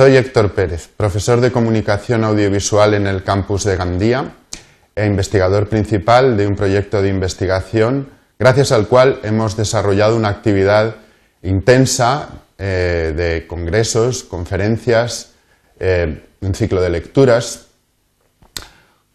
Soy Héctor Pérez, profesor de Comunicación Audiovisual en el campus de Gandía e investigador principal de un proyecto de investigación gracias al cual hemos desarrollado una actividad intensa eh, de congresos, conferencias, eh, un ciclo de lecturas.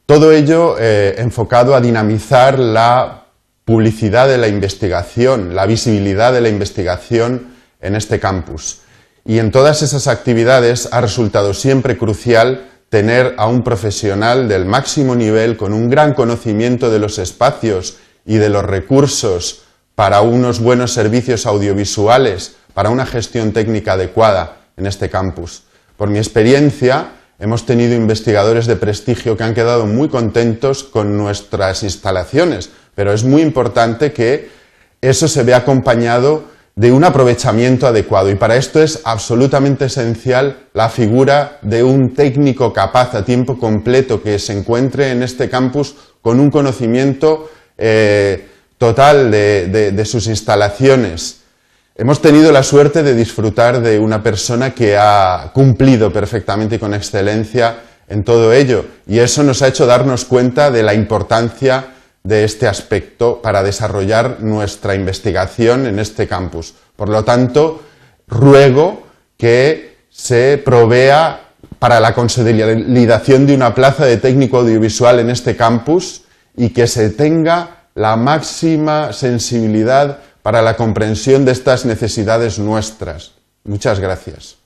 Todo ello eh, enfocado a dinamizar la publicidad de la investigación, la visibilidad de la investigación en este campus. Y en todas esas actividades ha resultado siempre crucial tener a un profesional del máximo nivel con un gran conocimiento de los espacios y de los recursos para unos buenos servicios audiovisuales, para una gestión técnica adecuada en este campus. Por mi experiencia, hemos tenido investigadores de prestigio que han quedado muy contentos con nuestras instalaciones, pero es muy importante que eso se vea acompañado de un aprovechamiento adecuado. Y para esto es absolutamente esencial la figura de un técnico capaz a tiempo completo que se encuentre en este campus con un conocimiento eh, total de sus instalaciones. Hemos tenido la suerte de disfrutar de una persona que ha cumplido perfectamente y con excelencia en todo ello, y eso nos ha hecho darnos cuenta de la importancia de este aspecto para desarrollar nuestra investigación en este campus. Por lo tanto, ruego que se provea para la consolidación de una plaza de técnico audiovisual en este campus y que se tenga la máxima sensibilidad para la comprensión de estas necesidades nuestras. Muchas gracias.